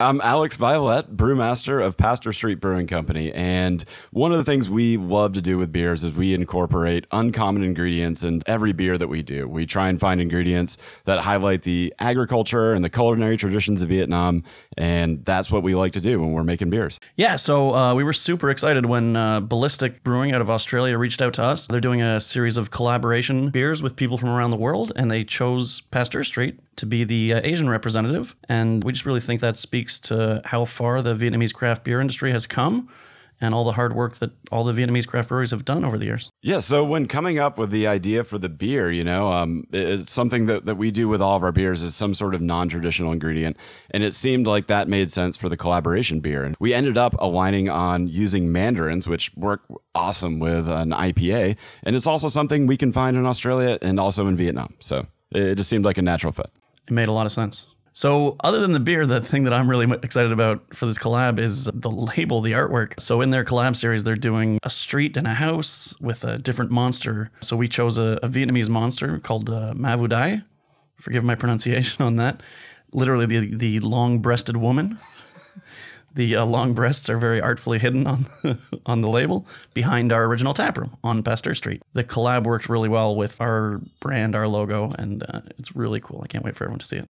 I'm Alex Violet, brewmaster of Pastor Street Brewing Company. And one of the things we love to do with beers is we incorporate uncommon ingredients in every beer that we do. We try and find ingredients that highlight the agriculture and the culinary traditions of Vietnam. And that's what we like to do when we're making beers. Yeah. So uh, we were super excited when uh, Ballistic Brewing out of Australia reached out to us. They're doing a series of collaboration beers with people from around the world, and they chose Pasteur Street to be the uh, Asian representative. And we just really think that speaks to how far the Vietnamese craft beer industry has come and all the hard work that all the Vietnamese craft breweries have done over the years. Yeah. So when coming up with the idea for the beer, you know, um, it's something that, that we do with all of our beers is some sort of non-traditional ingredient. And it seemed like that made sense for the collaboration beer. And we ended up aligning on using mandarins, which work awesome with an IPA. And it's also something we can find in Australia and also in Vietnam. So it just seemed like a natural fit. It made a lot of sense. So, other than the beer, the thing that I'm really excited about for this collab is the label, the artwork. So, in their collab series, they're doing a street and a house with a different monster. So, we chose a, a Vietnamese monster called uh, Mavudai. Forgive my pronunciation on that. Literally, the, the long breasted woman. The uh, long breasts are very artfully hidden on the, on the label behind our original tap room on Pasteur Street. The collab worked really well with our brand, our logo, and uh, it's really cool. I can't wait for everyone to see it.